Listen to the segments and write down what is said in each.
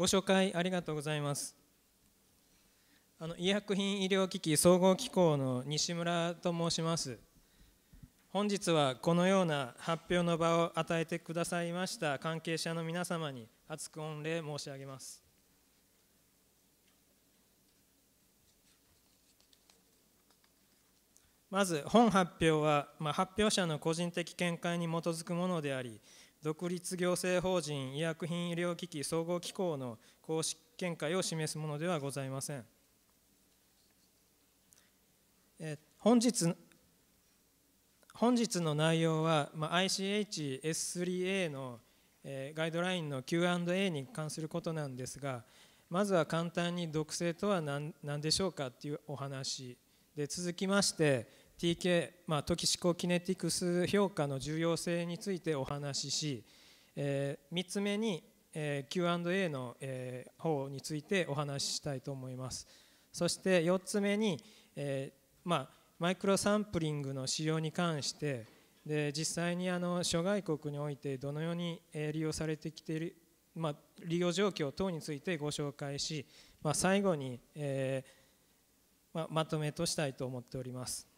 ご紹介ありがとうございますあの医薬品医療機器総合機構の西村と申します本日はこのような発表の場を与えてくださいました関係者の皆様に厚く御礼申し上げますまず本発表は、まあ、発表者の個人的見解に基づくものであり独立行政法人医薬品医療機器総合機構の公式見解を示すものではございません。え本日本日の内容は、まあ、ICHS3A の、えガイドラインの Q&A に関することなんですがまずは簡単に毒性とは何何でしょうかっていうお話で続きまして TK、まあ、時思コキネティクス評価の重要性についてお話しし、えー、3つ目に、えー、Q&A の、えー、方についてお話ししたいと思いますそして4つ目に、えー、まあ、マイクロサンプリングの使用に関してで実際にあの諸外国においてどのように利用されてきている、まあ、利用状況等についてご紹介し、まあ、最後に、えーまあ、まとめとしたいと思っております。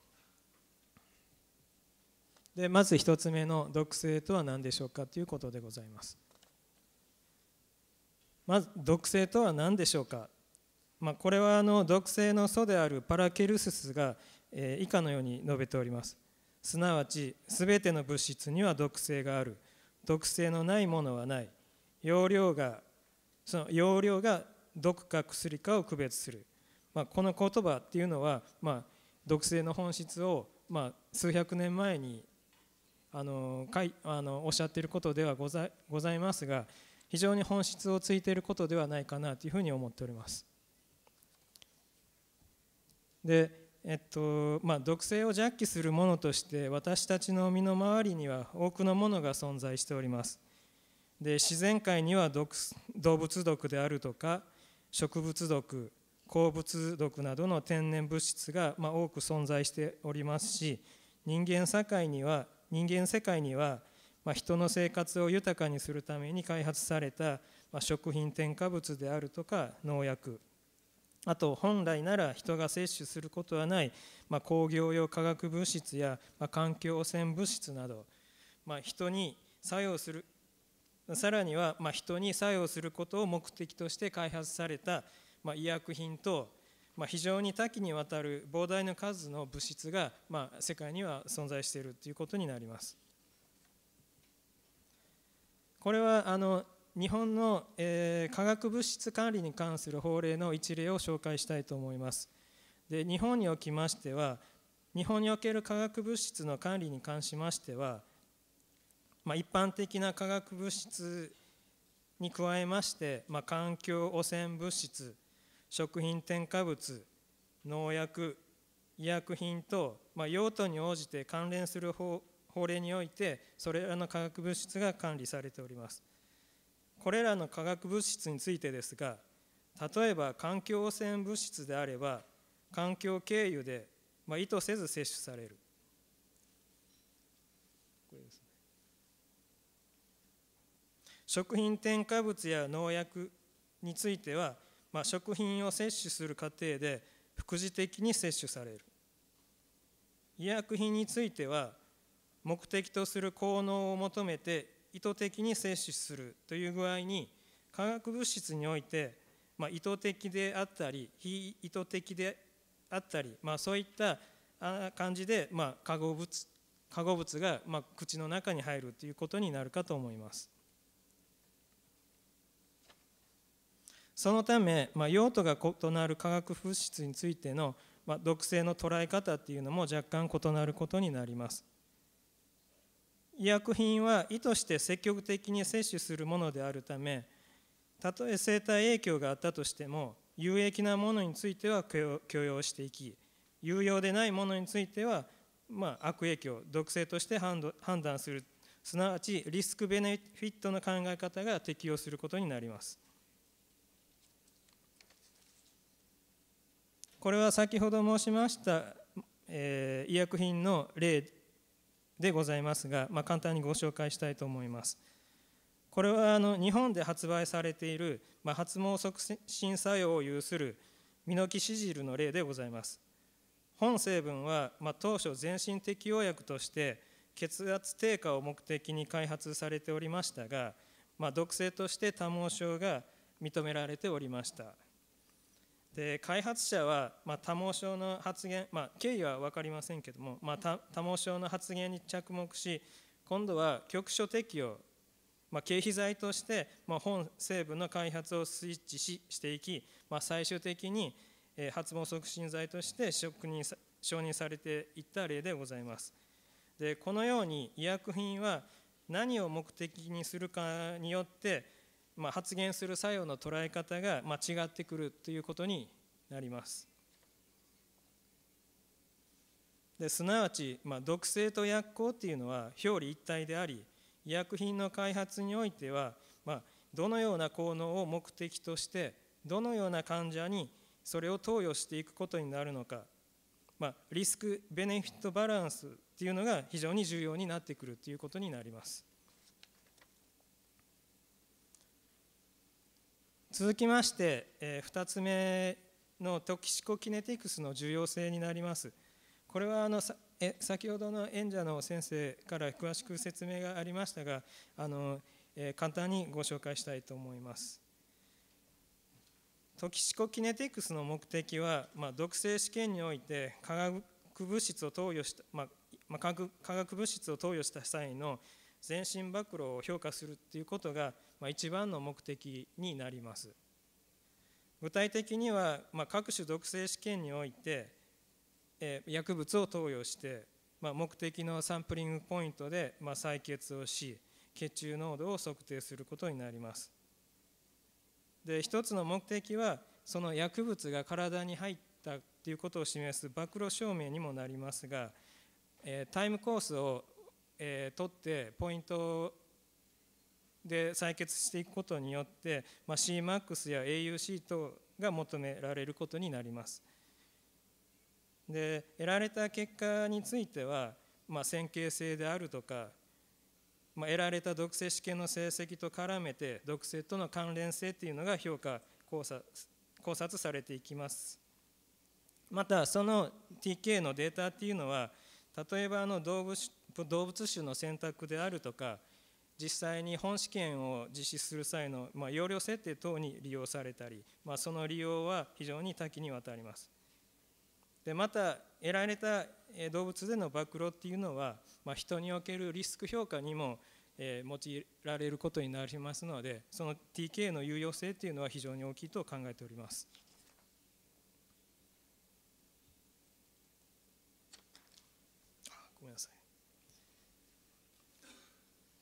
でまず1つ目の毒性とは何でしょうかということでございますまず毒性とは何でしょうか、まあ、これはあの毒性の素であるパラケルススが以下のように述べておりますすなわち全ての物質には毒性がある毒性のないものはない容量がその容量が毒か薬かを区別する、まあ、この言葉っていうのは、まあ、毒性の本質を、まあ、数百年前にあのかいあのおっしゃっていることではござございますが非常に本質をついていることではないかなというふうに思っております。でえっとまあ、毒性を弱気するものとして私たちの身の回りには多くのものが存在しておりますで自然界には毒動物毒であるとか植物毒鉱物毒などの天然物質が、まあ、多く存在しておりますし人間社会には人間世界には、まあ、人の生活を豊かにするために開発された、まあ、食品添加物であるとか農薬あと本来なら人が摂取することはない、まあ、工業用化学物質や、まあ、環境汚染物質など、まあ、人に作用するさらには、まあ、人に作用することを目的として開発された、まあ、医薬品とまあ、非常に多岐にわたる膨大な数の物質が、まあ、世界には存在しているということになります。これはあの日本の、えー、化学物質管理に関する法令の一例を紹介したいと思います。で日本におきましては日本における化学物質の管理に関しましては、まあ、一般的な化学物質に加えまして、まあ、環境汚染物質食品添加物農薬医薬品等、まあ、用途に応じて関連する法法令においてそれらの化学物質が管理されておりますこれらの化学物質についてですが例えば環境汚染物質であれば環境経由で、まあ、意図せず摂取される食品添加物や農薬についてはまあ、食品を摂取する過程で副次的に摂取される医薬品については目的とする効能を求めて意図的に摂取するという具合に化学物質において、まあ、意図的であったり非意図的であったり、まあ、そういった感じで、まあ、化合物化合物が、ま口の中に入るということになるかと思います。そのため、まあ、用途が異なる化学物質についての、まあ、毒性の捉え方っていうのも若干異なることになります医薬品は意図して積極的に摂取するものであるためたとえ生体影響があったとしても有益なものについては許容していき有用でないものについては、まあ、悪影響毒性として判断するすなわちリスクベネフィットの考え方が適用することになりますこれは先ほど申しました、えー、医薬品の例でございますが、まあ、簡単にご紹介したいと思います。これはあの日本で発売されている、まあ、発毛促進作用を有するミノキシジルの例でございます。本成分は、まあ、当初全身適応薬として血圧低下を目的に開発されておりましたが、まあ、毒性として多毛症が認められておりました。で開発者は、まあ、多毛症の発言、まあ、経緯は分かりませんけども、まあ、多毛症の発言に着目し今度は局所適用、まあ、経費財として、まあ、本成分の開発をスイッチししていき、まあ、最終的に、えー、発毛促進剤として承認承認されていった例でございます。でこのように医薬品は何を目的にするかによってまあ、発言する作用の捉え方が、間違ってくるということになります。ですなわち、まあ、毒性と薬効っていうのは表裏一体であり医薬品の開発においては、まあ、どのような効能を目的としてどのような患者にそれを投与していくことになるのか、まあ、リスク・ベネフィット・バランスっていうのが非常に重要になってくるということになります。続きまして、え2つ目のトキシコキネティクスの重要性になります。これはあのえ先ほどの演者の先生から詳しく説明がありましたがあの、え簡単にご紹介したいと思います。トキシコキネティクスの目的は、まあ、毒性試験において化学物質を投与した、まあ、化学物質を投与した際の全身暴露を評価するということがま一番の目的になります具体的には、まあ、各種毒性試験において、えー、薬物を投与して、まあ、目的のサンプリングポイントで、まあ、採血をし血中濃度を測定することになりますで一つの目的はその薬物が体に入ったということを示す暴露証明にもなりますが、えー、タイムコースを、えー、取ってポイントで採決していくことによって、まあ、CMAX や AUC 等が求められることになります。で得られた結果については、まあ、線形性であるとか、まあ、得られた毒性試験の成績と絡めて毒性との関連性というのが評価考察考察されていきますまたその TK のデータっていうのは例えばあの動物動物種の選択であるとか実際に本試験を実施する際の、まあ、容量設定等に利用されたり、まあ、その利用は非常に多岐にわたります。でまた得られた動物での暴露っていうのは、まあ、人におけるリスク評価にも、えー、用いられることになりますのでその TK の有用性っていうのは非常に大きいと考えております。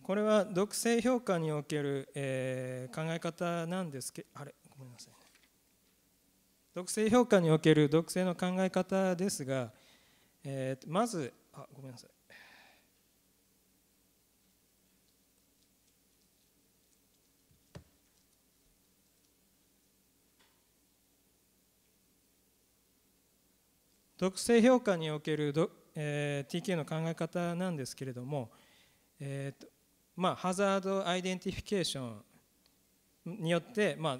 これは独性評価における、えー、考え方なんですけあれごめんなさいね独性評価における独性の考え方ですが、えー、まずあごめんなさい毒性評価におけるど、えー、TK の考え方なんですけれども、えーとまあ、ハザードアイデンティフィケーションによって、まあ、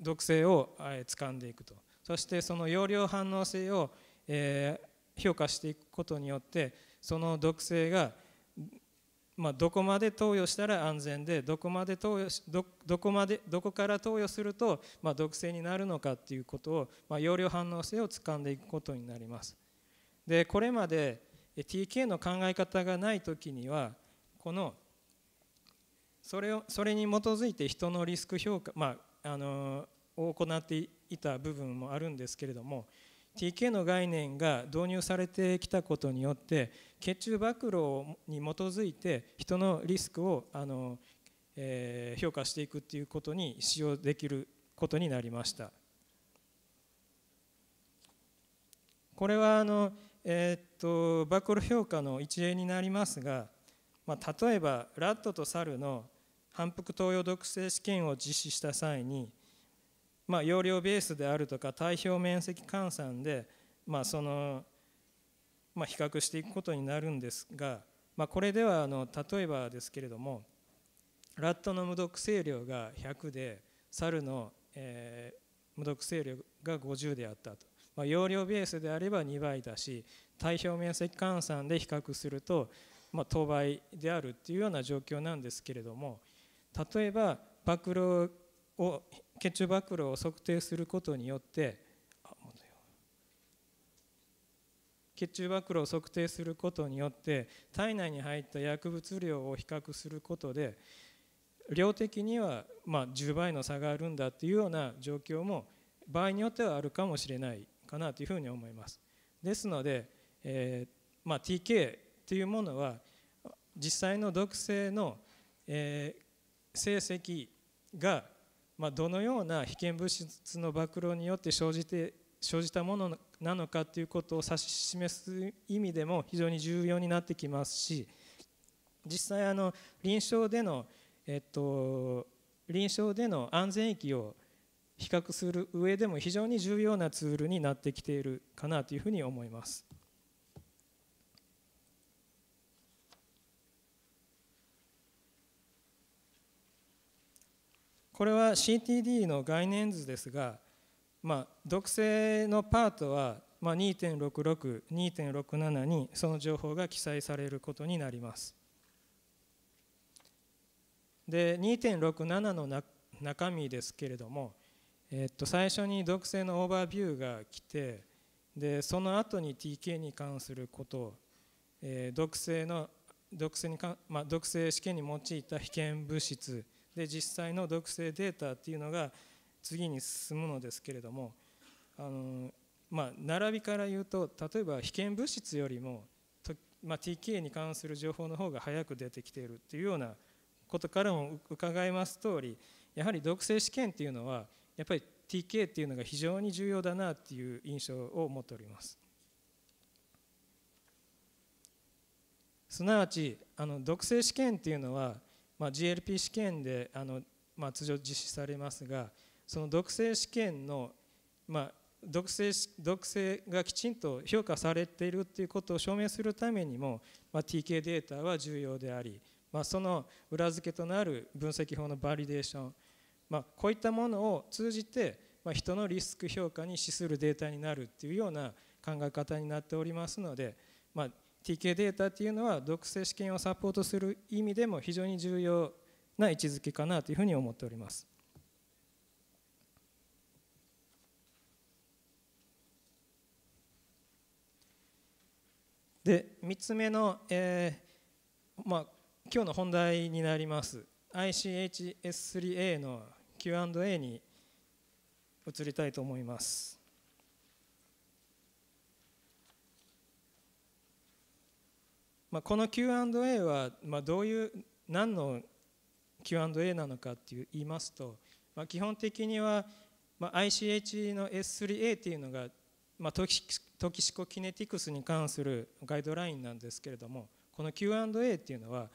毒性を掴んでいくとそしてその容量反応性を、えー、評価していくことによってその毒性が、まあ、どこまで投与したら安全でどこまで投与しどどこまでどこから投与すると、まあ、毒性になるのかっていうことを、まあ、容量反応性を掴んでいくことになります。でこれまで TK の考え方がない時にはこのそれをそれに基づいて人のリスク評価、まあ、あのを行っていた部分もあるんですけれども TK の概念が導入されてきたことによって血中暴露に基づいて人のリスクをあの、えー、評価していくっていうことに使用できることになりました。これはあの、えー、っと暴露評価の一例になりますが、まあ、例えばラットとサルの反復投与毒性試験を実施した際に、まあ、容量ベースであるとか体表面積換算で、まあ、その、まあ、比較していくことになるんですが、まあ、これではあの例えばですけれどもラットの無毒性量が100で猿の、えー、無毒性量が50であったと、まあ、容量ベースであれば2倍だし体表面積換算で比較すると、まあ、当倍であるっていうような状況なんですけれども、例えば暴露を血中暴露を測定することによって血中暴露を測定することによって体内に入った薬物量を比較することで量的にはま10倍の差があるんだというような状況も場合によってはあるかもしれないかなというふうに思います。ですので、えー、まあ、TK というものは実際の毒性の、え成績が、まあ、どのような危険物質の暴露によって生じて生じたものなのかということを指し示す意味でも非常に重要になってきますし実際あの臨床での、えっと、臨床での安全域を比較する上でも非常に重要なツールになってきているかなというふうに思います。これは CTD の概念図ですが、まあ、毒性のパートは、まあ、2.66、2.67にその情報が記載されることになります。で2.67のな中身ですけれども、えっと、最初に毒性のオーバービューが来てでその後に TK に関することえー、毒性の毒性にか、まあ、毒性試験に用いた危険物質で実際の毒性データっていうのが次に進むのですけれどもあの、まあ、並びから言うと例えば危険物質よりもまあ、TK に関する情報の方が早く出てきているっていうようなことからも伺います通りやはり毒性試験っていうのはやっぱり TK っていうのが非常に重要だなっていう印象を持っております。すなわちあの毒性試験っていうのはまあ、GLP 試験であの、まあ、通常実施されますがその毒性試験の、まあ、毒性毒性がきちんと評価されているということを証明するためにも、まあ、TK データは重要であり、まあ、その裏付けとなる分析法のバリデーション、まあ、こういったものを通じて、まあ、人のリスク評価に資するデータになるっていうような考え方になっておりますので、まあ、TK データっていうのは毒性試験をサポートする意味でも非常に重要な位置づけかなというふうに思っております。で3つ目の、えーまあ、今日の本題になります ICHS3A の Q&A に移りたいと思います。まあ、この Q&A は、まあ、どういう何の Q&A なのかってい言いますと、まあ、基本的には、まあ、ICH の S3A っていうのが、まあ、トキトキシコキネティクスに関するガイドラインなんですけれどもこの Q&A っていうのは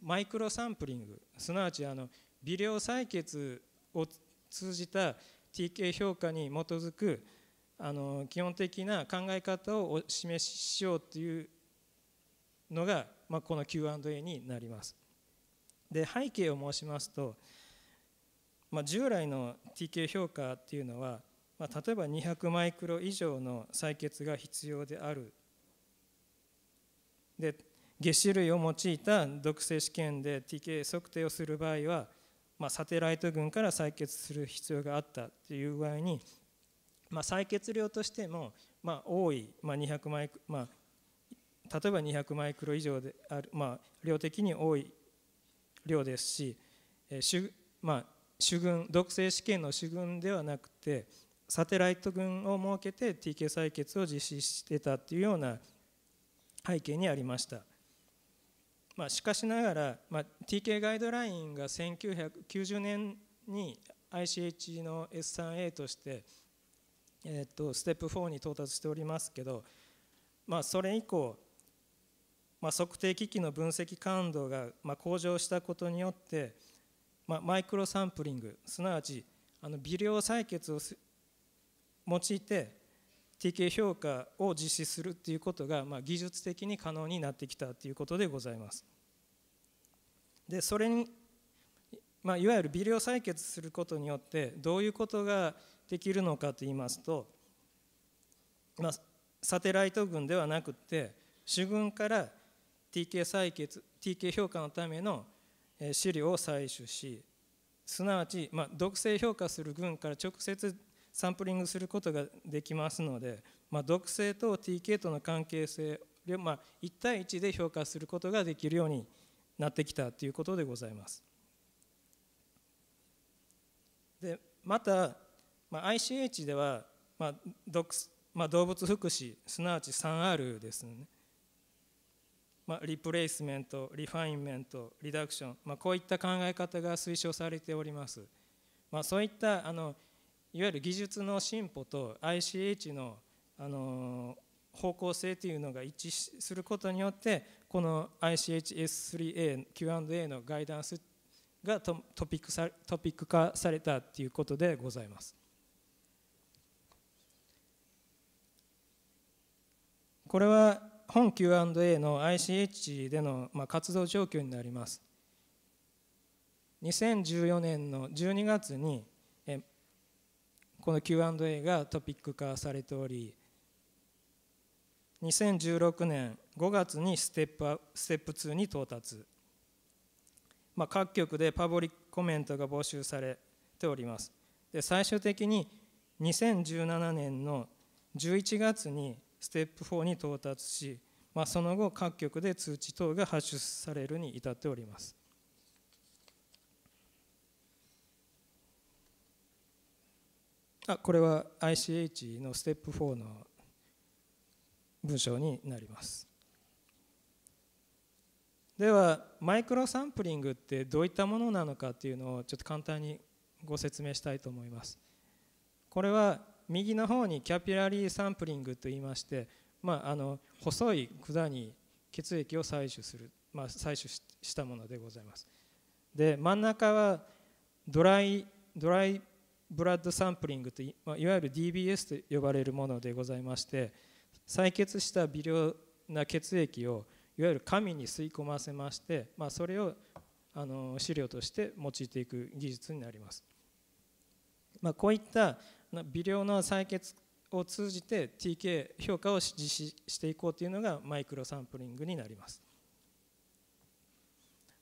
マイクロサンプリングすなわちあの微量採血を通じた TK 評価に基づくあの基本的な考え方をお示ししようというのが、まあ、この Q&A になります。で背景を申しますと、まあ、従来の TK 評価っていうのは、まあ、例えば200マイクロ以上の採血が必要であるで下種類を用いた毒性試験で TK 測定をする場合は、まあ、サテライト群から採血する必要があったという具合に、まあ、採血量としても、まあ、多い、まあ、200マイク、まあ、例えば200マイクロ以上である、まあ、量的に多い量ですし、えーまあ、主群毒性試験の主群ではなくてサテライト群を設けて TK 採血を実施してたというような背景にありました、まあ、しかしながら、まあ、TK ガイドラインが1990年に ICH の S3A として、えー、とステップ4に到達しておりますけど、まあ、それ以降まあ、測定機器の分析感度がま向上したことによって、まあ、マイクロサンプリングすなわちあの微量採血を用いて TK 評価を実施するっていうことが、まあ、技術的に可能になってきたということでございます。でそれに、まあ、いわゆる微量採血することによってどういうことができるのかといいますと、まあ、サテライト群ではなくて主群から TK, 採決 TK 評価のための資料を採取しすなわち、まあ、毒性評価する群から直接サンプリングすることができますので、まあ、毒性と TK との関係性を、まあ、1対1で評価することができるようになってきたということでございます。でまた、まあ、ICH では、まあ毒まあ、動物福祉すなわち 3R ですねまあ、リプレイスメントリファインメントリダクション、まあ、こういった考え方が推奨されております、まあ、そういったあのいわゆる技術の進歩と ICH のあの方向性というのが一致することによってこの ICHS3AQ&A のガイダンスがトピックさトピック化されたということでございます。これは本 Q&A の ICH での活動状況になります2014年の12月にこの Q&A がトピック化されており2016年5月にステップステップ2に到達、まあ、各局でパブリックコメントが募集されておりますで最終的に2017年の11月にステップ4に到達し、まあ、その後各局で通知等が発出されるに至っております。あこれは ICH のステップ4の文章になります。ではマイクロサンプリングってどういったものなのかっていうのをちょっと簡単にご説明したいと思います。これは右の方にキャピラリーサンプリングといいまして、まあ、あの細い管に血液を採取する、まあ、採取したものでございます。で真ん中はドライドライブラッドサンプリングとい,、まあ、いわゆる DBS と呼ばれるものでございまして採血した微量な血液をいわゆる紙に吸い込ませまして、まあ、それをあの資料として用いていく技術になります。まあ、こういった微量の採血を通じて TK 評価を実施していこうというのがマイクロサンプリングになります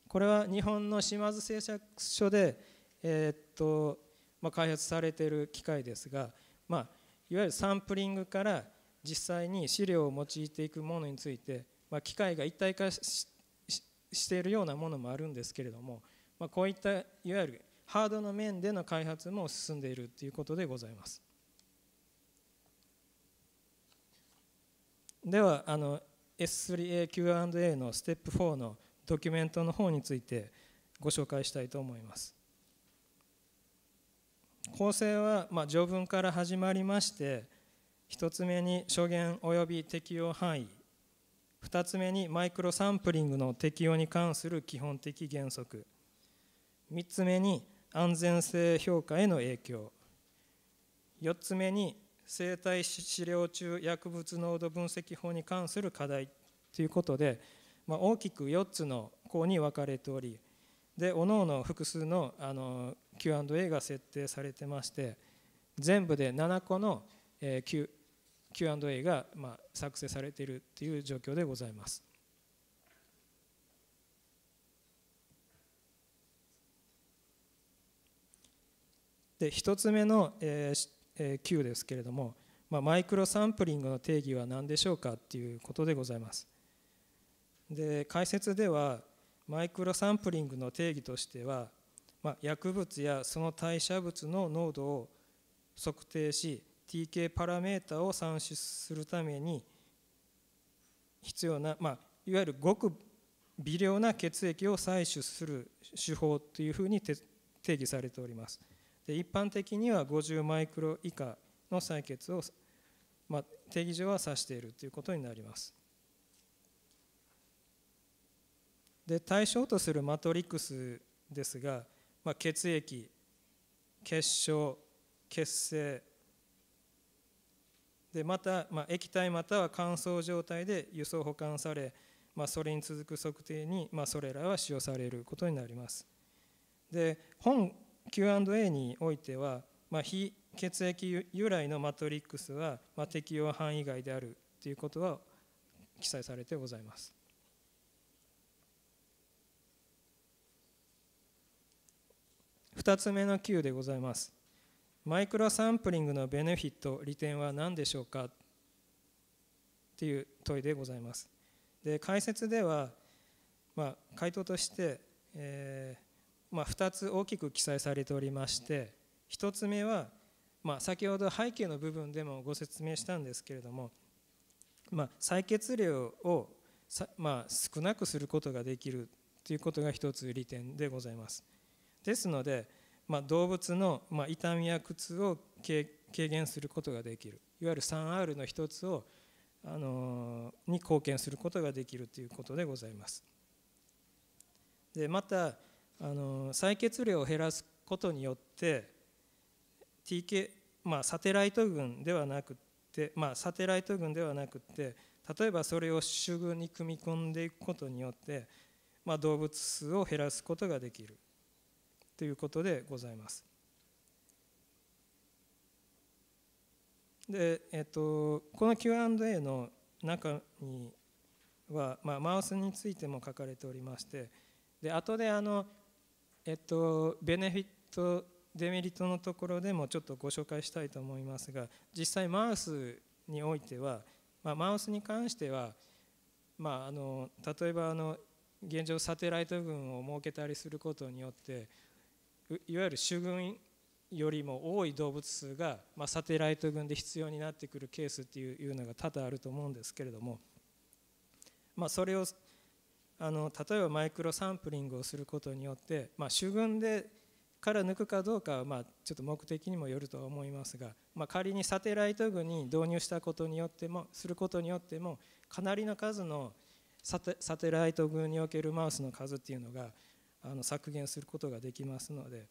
これは日本の島津製作所で、えっとまあ、開発されている機械ですが、まあ、いわゆるサンプリングから実際に資料を用いていくものについて、まあ、機械が一体化しているようなものもあるんですけれども、まあ、こういったいわゆるハードの面での開発も進んでいるということでございますではあの S3AQ&A のステップ4のドキュメントの方についてご紹介したいと思います構成は、まあ、条文から始まりまして1つ目に証言及び適用範囲2つ目にマイクロサンプリングの適用に関する基本的原則3つ目に安全性評価への影響4つ目に生体治療中薬物濃度分析法に関する課題ということで、まあ、大きく4つの項に分かれておりで各々複数のあの Q&A が設定されてまして全部で7個の Q&A がま作成されているという状況でございます。で1つ目の、えーえー、Q ですけれども、まあ、マイクロサンプリングの定義は何でしょうかっていうことでございます。で解説ではマイクロサンプリングの定義としては、まあ、薬物やその代謝物の濃度を測定し TK パラメータを算出するために必要な、まあ、いわゆるごく微量な血液を採取する手法というふうに定義されております。で一般的には50マイクロ以下の採血を、まあ、定義上は指しているということになります。で対象とするマトリックスですが、まあ、血液結晶血清でまた、まあ、液体または乾燥状態で輸送保管され、まあ、それに続く測定に、まあ、それらは使用されることになります。で本 Q&A においては、まあ、非血液由来のマトリックスは、まあ、適用範囲外であるということは記載されてございます。2つ目の Q でございます。マイクロサンプリングのベネフィット、利点は何でしょうかっていう問いでございます。で解説では、まあ、回答として、えーまあ、2つ大きく記載されておりまして1つ目は、まあ、先ほど背景の部分でもご説明したんですけれども、まあ、採血量を、まあ、少なくすることができるということが1つ利点でございます。ですので、まあ、動物の、まあ、痛みや苦痛を軽減することができるいわゆる 3R の1つを、あのに貢献することができるということでございます。でまたあの採血量を減らすことによって TK まあサテライト群ではなくてまあサテライト群ではなくて例えばそれを主群に組み込んでいくことによってまあ動物数を減らすことができるということでございます。でえっと、この Q&A の中には、まあ、マウスについても書かれておりましてで後であのえっと、ベネフィットデメリットのところでもちょっとご紹介したいと思いますが実際マウスにおいては、まあ、マウスに関しては、まあ、あの例えばあの現状サテライト群を設けたりすることによっていわゆる主群よりも多い動物数が、まあ、サテライト群で必要になってくるケースっていうのが多々あると思うんですけれども、まあ、それをあの例えばマイクロサンプリングをすることによって、まあ、主群でから抜くかどうかはまあちょっと目的にもよるとは思いますが、まあ、仮にサテライト群に導入したことによってもすることによってもかなりの数のサテサテライト群におけるマウスの数っていうのがあの削減することができますので、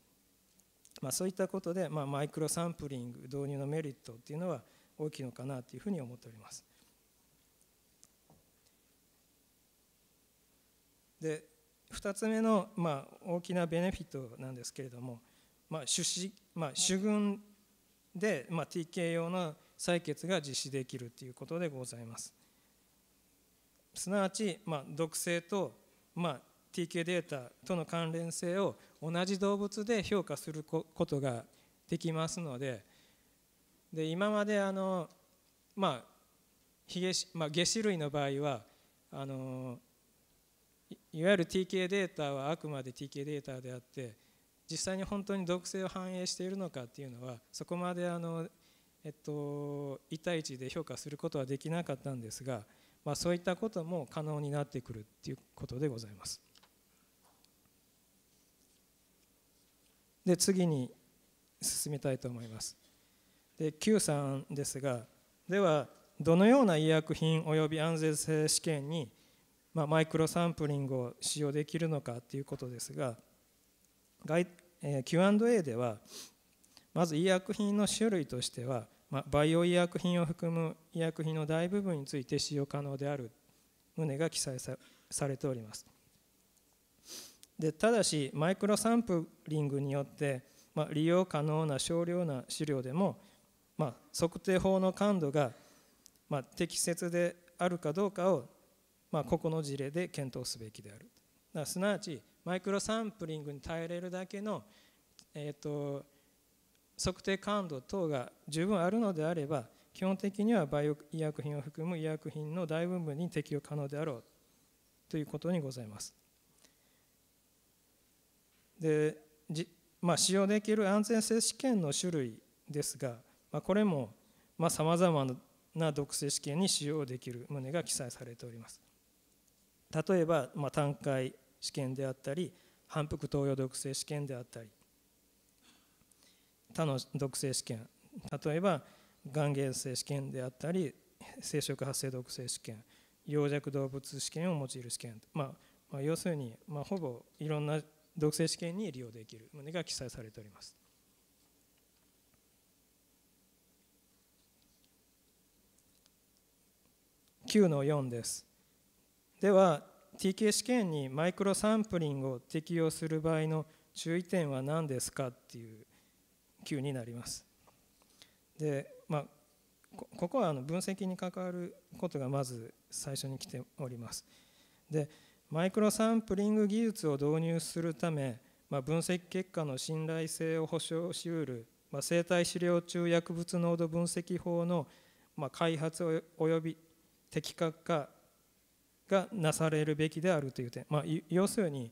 まあ、そういったことで、まあ、マイクロサンプリング導入のメリットっていうのは大きいのかなというふうに思っております。で2つ目の、まあ、大きなベネフィットなんですけれども、まあ主子まあ、主群で、まあ、TK 用の採決が実施できるということでございます。すなわち、まあ、毒性と、まあ、TK データとの関連性を同じ動物で評価することができますのでで今まであの、まあヒゲまあ、下種類の場合はあのーいわゆる TK データはあくまで TK データであって実際に本当に毒性を反映しているのかっていうのはそこまであの、えっと、1対1で評価することはできなかったんですが、まあ、そういったことも可能になってくるっていうことでございます。で次に進みたいと思います。で Q さんですがではどのような医薬品及び安全性試験にまあ、マイクロサンプリングを使用できるのかということですが、えー、Q&A ではまず医薬品の種類としては、まあ、バイオ医薬品を含む医薬品の大部分について使用可能である旨が記載されておりますでただしマイクロサンプリングによって、まあ、利用可能な少量な資料でも、まあ、測定法の感度が、まあ、適切であるかどうかをまあ、ここの事例で検討すべきであるだすなわちマイクロサンプリングに耐えれるだけの、えーと、測定感度等が十分あるのであれば基本的にはバイオ医薬品を含む医薬品の大部分に適用可能であろうということにございます。でまあ、使用できる安全性試験の種類ですが、まあ、これもさまざ、まな毒性試験に使用できる旨が記載されております。例えば、まあ、単回試験であったり反復投与毒性試験であったり他の毒性試験例えばがん原性試験であったり生殖発生毒性試験溶弱動物試験を用いる試験、まあ、まあ、要するに、まあ、ほぼいろんな毒性試験に利用できる旨が記載されております。9の4です。では TK 試験にマイクロサンプリングを適用する場合の注意点は何ですかっていう級になります。でまあ、ここはあの分析に関わることがまず最初に来ております。でマイクロサンプリング技術を導入するため、まあ、分析結果の信頼性を保証しうる、まあ、生体資料中薬物濃度分析法の、ま開発及び的確化がなされるべきであるという点、まあ、要するに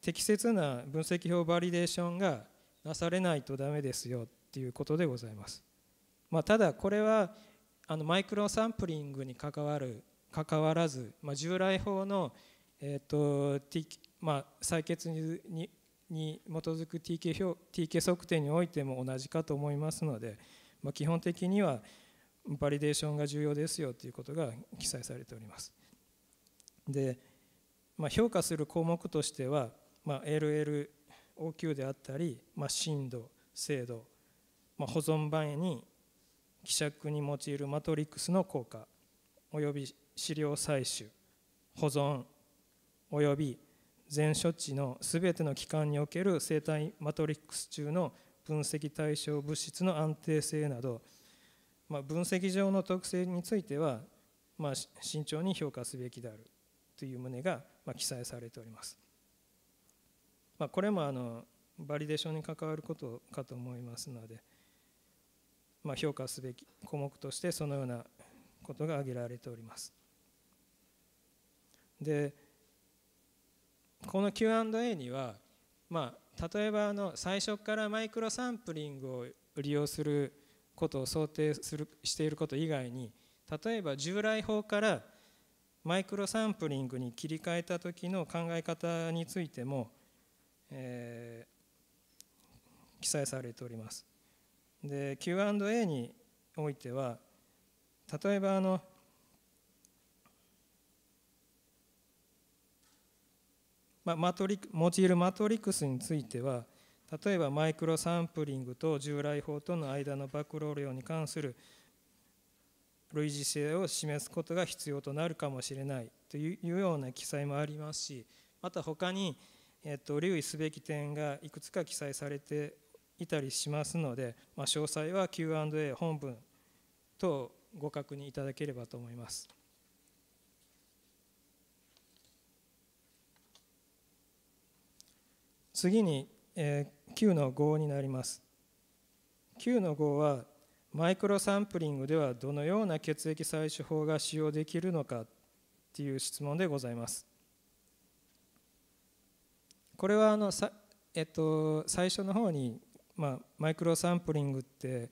適切な分析表バリデーションがなされないとダメですよっていうことでございます、まあ、ただこれはあのマイクロサンプリングに関わる関わらず、まあ、従来法の、えーとまあ、採決ににに基づく TK, 表 TK 測定においても同じかと思いますので、まあ、基本的にはバリデーションが重要ですよということが記載されております。で、まあ、評価する項目としては、まあ、LLOQ であったり、まあ、度、精度、まあ、保存合に希釈に用いるマトリックスの効果および資料採取保存および全処置のすべての期間における生体マトリックス中の分析対象物質の安定性などまあ、分析上の特性については、まあ、慎重に評価すべきであるという旨が、まあ、記載されております。まあ、これもあのバリデーションに関わることかと思いますので、まあ、評価すべき項目としてそのようなことが挙げられております。でこの Q&A には、まあ、例えばあの最初からマイクロサンプリングを利用することを想定するしていること以外に例えば従来法からマイクロサンプリングに切り替えた時の考え方についても、えー、記載されております。で Q&A においては例えばあのまあ、マトリ用いるマトリックスについては例えばマイクロサンプリングと従来法との間の曝露量に関する類似性を示すことが必要となるかもしれないというような記載もありますしまた他に、えっと、留意すべき点がいくつか記載されていたりしますので、まあ、詳細は Q&A 本文等ご確認いただければと思います。次にえ9の5になります9の5はマイクロサンプリングではどのような血液採取法が使用できるのかっていう質問でございますこれはあのさ、えっと、最初の方に、まあ、マイクロサンプリングって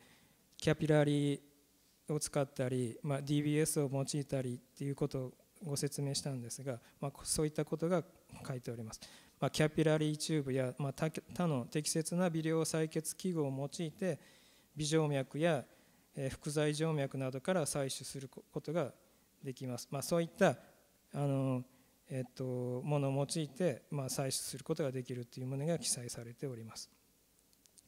キャピラリーを使ったり、まあ、DBS を用いたりっていうことをご説明したんですが、まあ、そういったことが書いております。まあ、キャピラリーチューブや、まあ、他の適切な微量採血器具を用いて微静脈や副材静脈などから採取することができます、まあ、そういったあの、えっと、ものを用いて、ま採取することができるというものが記載されております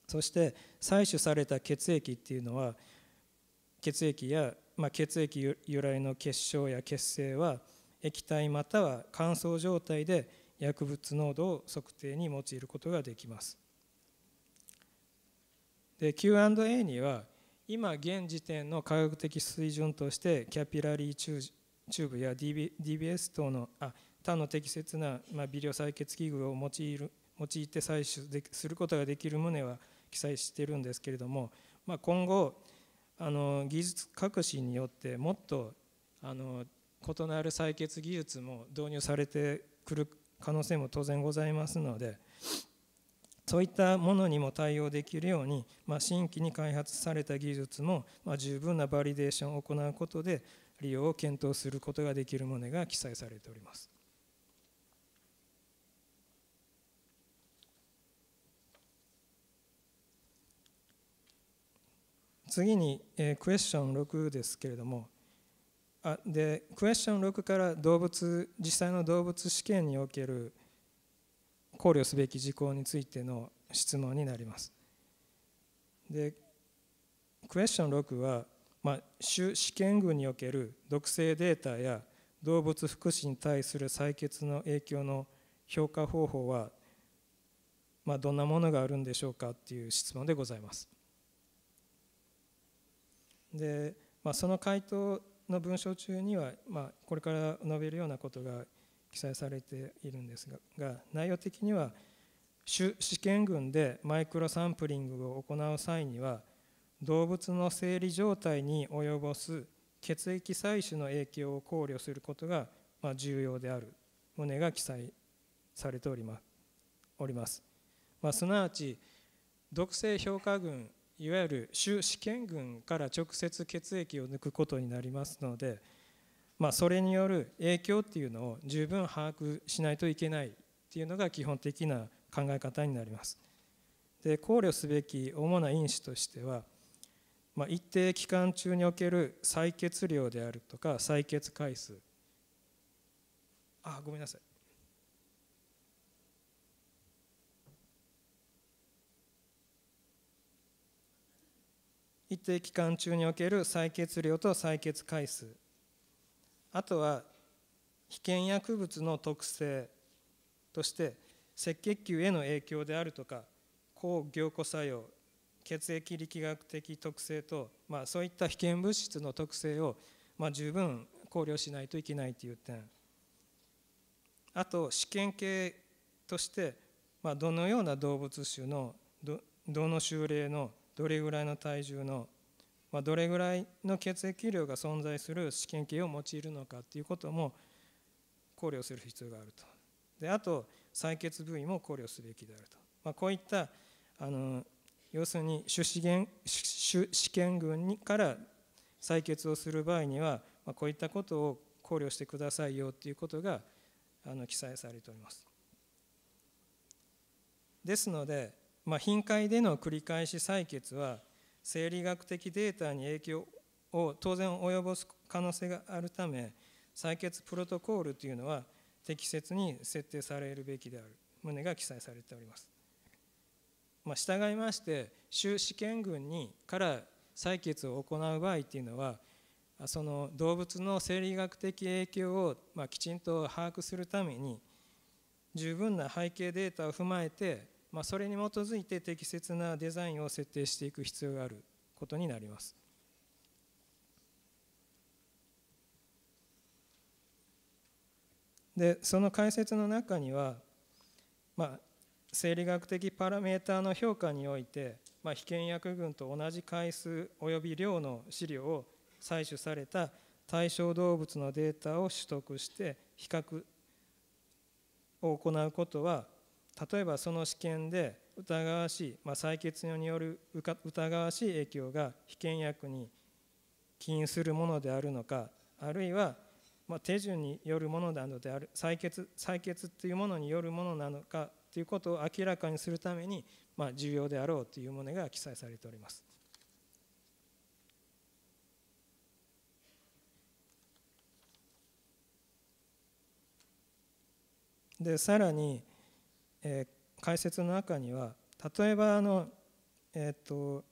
そして採取された血液っていうのは血液や、ま血液由来の結晶や血清は液体または乾燥状態で薬物濃度を測定に用いることができます。Q&A には今現時点の科学的水準としてキャピラリーチューブや DBS 等のあ他の適切な微量採血器具を用いる用いて採取することができる旨は記載しているんですけれども、まあ、今後あの技術革新によってもっとあの異なる採血技術も導入されてくる可能性も当然ございますのでそういったものにも対応できるように、まあ、新規に開発された技術も、まあ、十分なバリデーションを行うことで利用を検討することができる旨が記載されております。次に、えー、クエスチョン6ですけれどもあでクエスチョン6から動物実際の動物試験における考慮すべき事項についての質問になります。でクエスチョン6は、まあ、主試験群における毒性データや動物福祉に対する採血の影響の評価方法は、まあ、どんなものがあるんでしょうかっていう質問でございます。で、まあ、その回答の文章中には、まあ、これから述べるようなことが記載されているんですが内容的には試験群でマイクロサンプリングを行う際には動物の生理状態に及ぼす血液採取の影響を考慮することが重要である旨が記載されております。まあ、すなわち毒性評価群いわゆる主試験群から直接血液を抜くことになりますので、まあ、それによる影響っていうのを十分把握しないといけないっていうのが基本的な考え方になります。で考慮すべき主な因子としては、まあ、一定期間中における採血量であるとか採血回数あごめんなさい一定期間中における採血量と採血回数あとは危険薬物の特性として赤血球への影響であるとか抗凝固作用血液力学的特性と、まあ、そういった危険物質の特性を、まあ、十分考慮しないといけないという点あと試験系として、まあ、どのような動物種のどどの種類のどれぐらいの体重の、まあ、どれぐらいの血液量が存在する試験系を用いるのかということも考慮する必要があると。であと採血部位も考慮すべきであると。まあ、こういったあの要するに主試験主試験群にから採血をする場合には、まあ、こういったことを考慮してくださいよということがあの記載されております。ですのでまあ、頻回での繰り返し採決は生理学的データに影響を当然及ぼす可能性があるため採決プロトコールというのは適切に設定されるべきである旨が記載されております。まあ、従いまして州試験群にから採決を行う場合というのはその動物の生理学的影響をまきちんと把握するために十分な背景データを踏まえてまあ、それに基づいて適切なデザインを設定していく必要があることになります。でその解説の中には、まあ、生理学的パラメーターの評価において、まあ、被験薬群と同じ回数及び量の資料を採取された対象動物のデータを取得して比較を行うことは例えばその試験で疑わしい、まあ、採血による疑わしい影響が被験薬に起因するものであるのかあるいはま手順によるものなのである採血採血というものによるものなのかということを明らかにするために、ま重要であろうというものが記載されております。でさらにえー、解説の中には例えばあの、えーと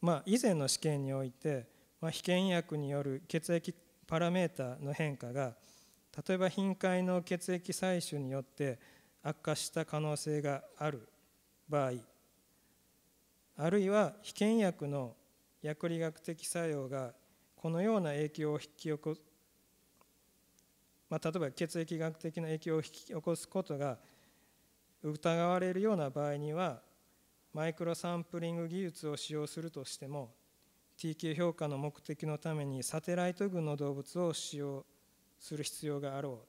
まあ、以前の試験において、まあ、被験薬による血液パラメータの変化が例えば頻回の血液採取によって悪化した可能性がある場合あるいは被験薬の薬理学的作用がこのような影響を引き起こす、まあ、例えば血液学的な影響を引き起こすことが疑われるような場合にはマイクロサンプリング技術を使用するとしても TK 評価の目的のためにサテライト群の動物を使用する必要があろ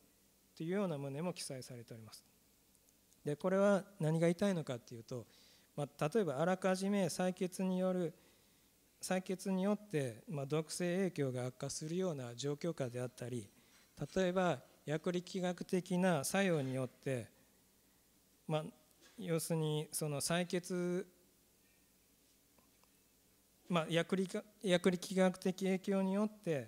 うというような旨も記載されております。でこれは何が痛いのかっていうと、まあ、例えばあらかじめ採血による採血によって、まあ、毒性影響が悪化するような状況下であったり例えば薬理気学的な作用によってまあ、要するにその採血、まあ、薬理薬理器学的影響によって、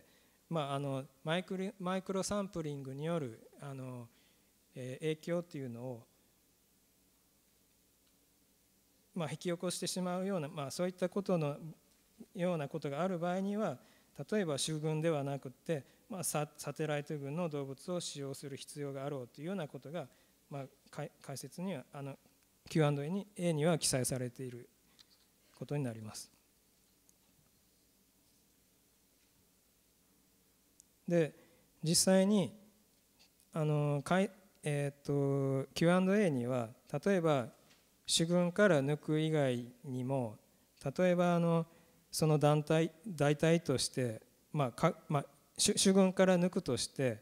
まあ、あのマイクロマイクロサンプリングによるあの、えー、影響っていうのを、まあ、引き起こしてしまうような、まあ、そういったことのようなことがある場合には例えば主群ではなくて、まあ、サテライト群の動物を使用する必要があろうというようなことがまあ、解説にはあの Q&A に A には記載されていることになります。で実際にあのえーと Q&A には例えば主軍から抜く以外にも例えばあのその団体代替として、まあかまあ、主軍から抜くとして、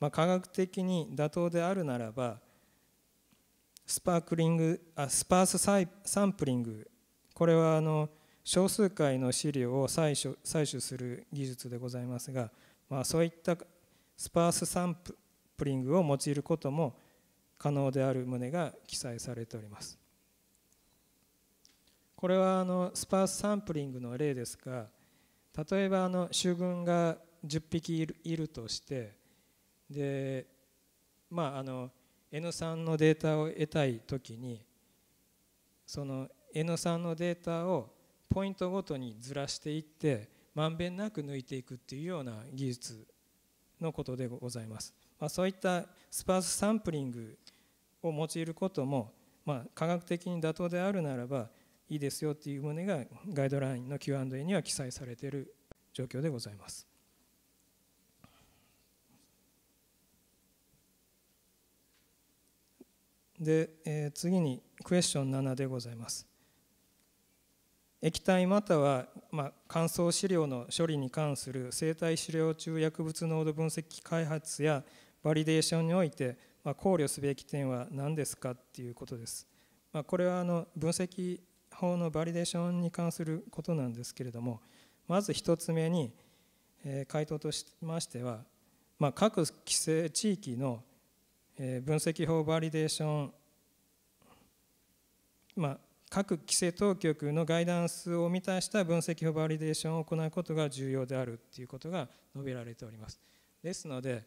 まあ、科学的に妥当であるならばスパークリングあスパースサイサンプリングこれはあの少数回の資料を採取採取する技術でございますが、まあ、そういったスパースサンプリングを用いることも可能である旨が記載されておりますこれはあのスパースサンプリングの例ですが例えばあの主群が10匹いるいるとしてでまああの N3 のデータを得たい時にその N3 のデータをポイントごとにずらしていってまんべんなく抜いていくっていうような技術のことでございます、まあ、そういったスパースサンプリングを用いることも、まあ、科学的に妥当であるならばいいですよっていう旨がガイドラインの Q&A には記載されている状況でございます。で、えー、次にクエスチョン7でございます液体または、まあ、乾燥飼料の処理に関する生体飼料中薬物濃度分析開発やバリデーションにおいて、まあ、考慮すべき点は何ですかっていうことです、まあ、これはあの分析法のバリデーションに関することなんですけれどもまず1つ目に、えー、回答としましては、まあ、各規制地域のえ分析法バリデーション、まあ、各規制当局のガイダンスを満たした分析法バリデーションを行うことが重要であるということが述べられております。ですので、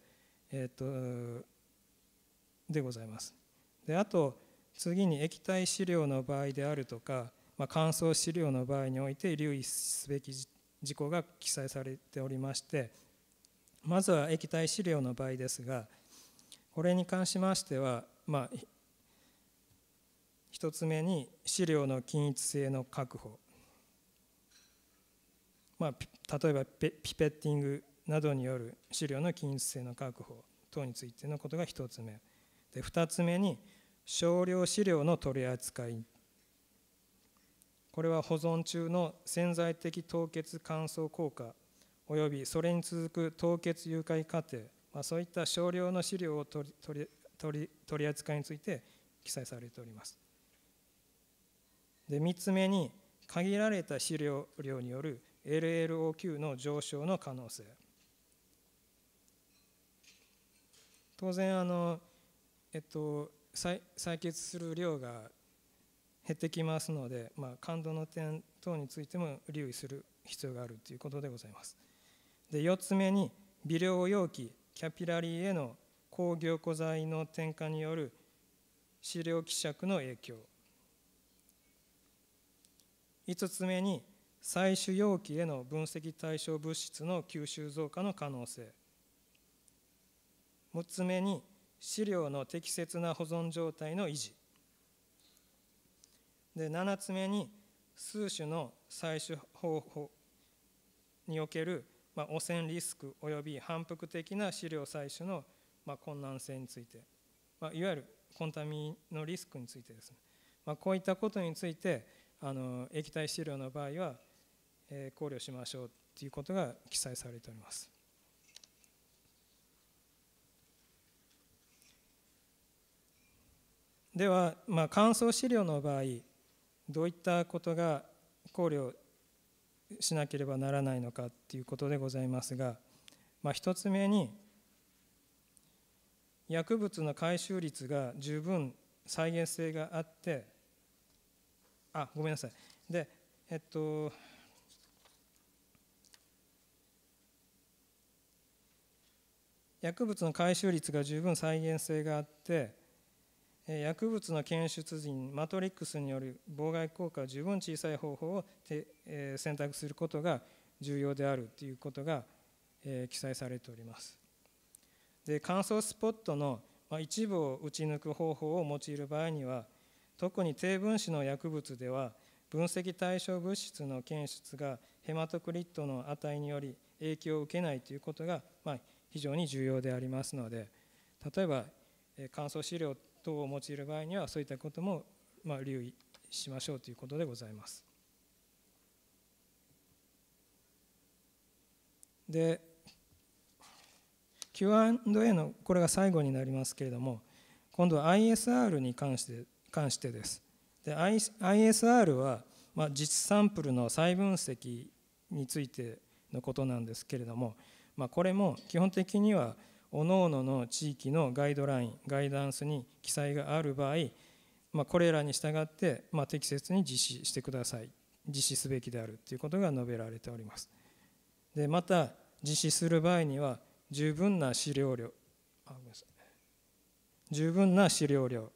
えー、っとでございます。であと次に液体飼料の場合であるとか、まあ、乾燥飼料の場合において留意すべき事項が記載されておりましてまずは液体飼料の場合ですが、これに関しましては、まあ、1つ目に資料の均一性の確保、まあ、例えばピペッティングなどによる資料の均一性の確保等についてのことが1つ目で2つ目に少量資料の取り扱いこれは保存中の潜在的凍結乾燥効果およびそれに続く凍結融解過程まあ、そういった少量の資料を取り取り扱いについて記載されております。で3つ目に限られた資料量による LLOQ の上昇の可能性当然あの、えっと、採血する量が減ってきますので、まあ、感度の点等についても留意する必要があるということでございますで4つ目に微量容器キャピラリーへの工業庫材の添加による飼料希釈の影響5つ目に採取容器への分析対象物質の吸収増加の可能性6つ目に飼料の適切な保存状態の維持で7つ目に数種の採取方法におけるまあ、汚染リスク及び反復的な飼料採取のま困難性について、まあ、いわゆるコンタミのリスクについてですね、まあ、こういったことについてあの液体飼料の場合は、え考慮しましょうということが記載されております。では、まあ、乾燥飼料の場合どういったことが考慮しなければならないのかっていうことでございますが、まあ、1つ目に薬物の回収率が十分再現性があってあごめんなさいでえっと薬物の回収率が十分再現性があって薬物の検出時にマトリックスによる妨害効果を十分小さい方法を選択することが重要であるということが記載されておりますで乾燥スポットの一部を打ち抜く方法を用いる場合には特に低分子の薬物では分析対象物質の検出がヘマトクリットの値により影響を受けないということが非常に重要でありますので例えば乾燥資料等を用いる場合にはそういったこともま留意しましょうということでございます。で Q&A のこれが最後になりますけれども今度は ISR に関して関してです。で ISR は、まあ、実サンプルの再分析についてのことなんですけれども、まあ、これも基本的には各々の地域のガイドラインガイダンスに記載がある場合、まあ、これらに従って、まあ、適切に実施してください実施すべきであるということが述べられておりますでまた実施する場合には十分な資料量十分な資料量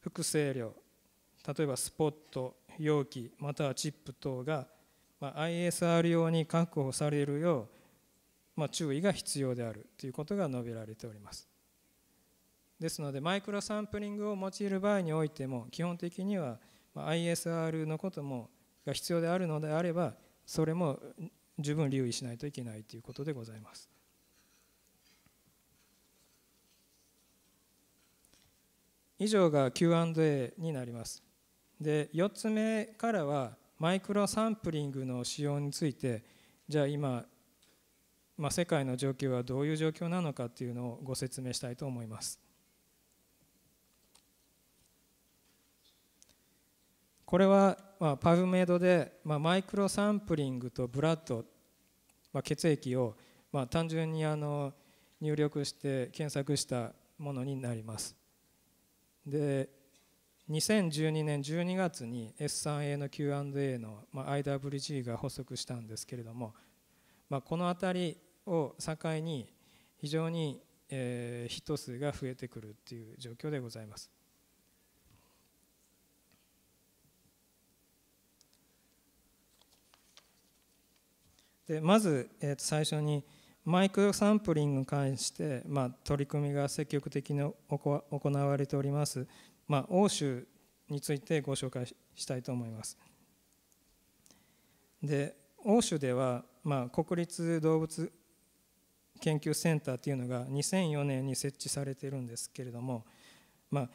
複製量例えばスポット容器またはチップ等が ISR 用に確保されるようまあ、注意が必要であるということが述べられておりますですのでマイクロサンプリングを用いる場合においても基本的には ISR のこともが必要であるのであればそれも十分留意しないといけないということでございます以上が Q&A になりますで4つ目からはマイクロサンプリングの使用についてじゃあ今まあ、世界の状況はどういう状況なのかというのをご説明したいと思います。これは、まあ、パブメイドで、まあ、マイクロサンプリングとブラッド、まあ、血液を、まあ、単純にあの入力して検索したものになります。で2012年12月に S3A の Q&A の、まあ、IWG が発足したんですけれども、まあ、この辺りを境に非常にヒット数が増えてくるっていう状況でございます。でまず、えー、と最初にマイクロサンプリングに関して、まあ、取り組みが積極的に行われております、まあ、欧州についてご紹介したいと思います。で欧州では、まあ、国立動物研究センターというのが2004年に設置されているんですけれども、まあ、